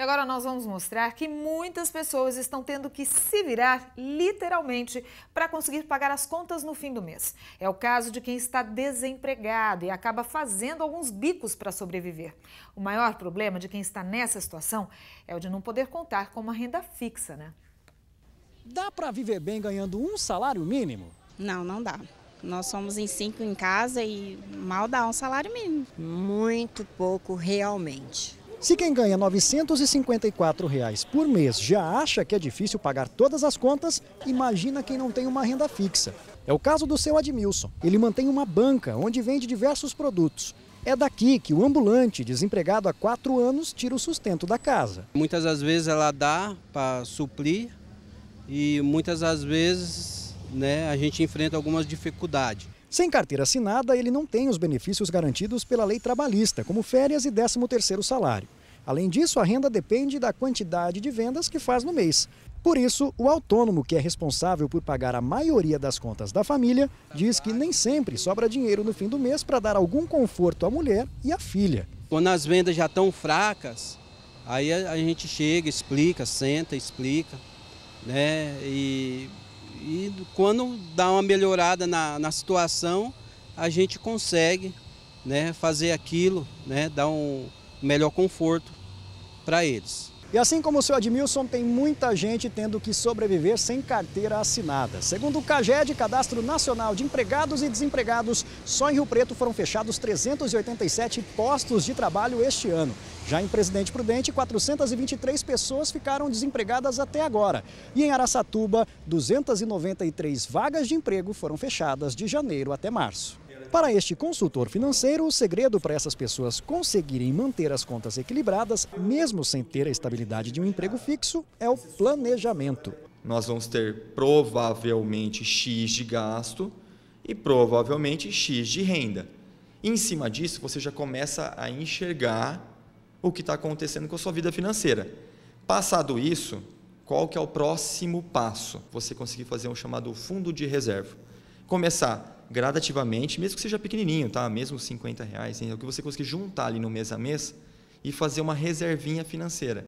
E agora nós vamos mostrar que muitas pessoas estão tendo que se virar literalmente para conseguir pagar as contas no fim do mês. É o caso de quem está desempregado e acaba fazendo alguns bicos para sobreviver. O maior problema de quem está nessa situação é o de não poder contar com uma renda fixa, né? Dá para viver bem ganhando um salário mínimo? Não, não dá. Nós somos em cinco em casa e mal dá um salário mínimo. Muito pouco, realmente. Se quem ganha R$ 954 reais por mês já acha que é difícil pagar todas as contas, imagina quem não tem uma renda fixa. É o caso do seu Admilson. Ele mantém uma banca onde vende diversos produtos. É daqui que o ambulante, desempregado há quatro anos, tira o sustento da casa. Muitas das vezes ela dá para suprir e muitas das vezes né, a gente enfrenta algumas dificuldades. Sem carteira assinada, ele não tem os benefícios garantidos pela lei trabalhista, como férias e 13º salário. Além disso, a renda depende da quantidade de vendas que faz no mês. Por isso, o autônomo, que é responsável por pagar a maioria das contas da família, diz que nem sempre sobra dinheiro no fim do mês para dar algum conforto à mulher e à filha. Quando as vendas já estão fracas, aí a gente chega, explica, senta, explica, né? E, e quando dá uma melhorada na, na situação, a gente consegue né, fazer aquilo, né? Dar um, melhor conforto para eles. E assim como o seu Admilson, tem muita gente tendo que sobreviver sem carteira assinada. Segundo o CAGED, Cadastro Nacional de Empregados e Desempregados, só em Rio Preto foram fechados 387 postos de trabalho este ano. Já em Presidente Prudente, 423 pessoas ficaram desempregadas até agora. E em Araçatuba, 293 vagas de emprego foram fechadas de janeiro até março. Para este consultor financeiro, o segredo para essas pessoas conseguirem manter as contas equilibradas, mesmo sem ter a estabilidade de um emprego fixo, é o planejamento. Nós vamos ter provavelmente X de gasto e provavelmente X de renda. Em cima disso, você já começa a enxergar o que está acontecendo com a sua vida financeira. Passado isso, qual que é o próximo passo? Você conseguir fazer um chamado fundo de reserva. Começar gradativamente, mesmo que seja pequenininho, tá? Mesmo 50 reais, hein? o que você conseguir juntar ali no mês a mês e fazer uma reservinha financeira.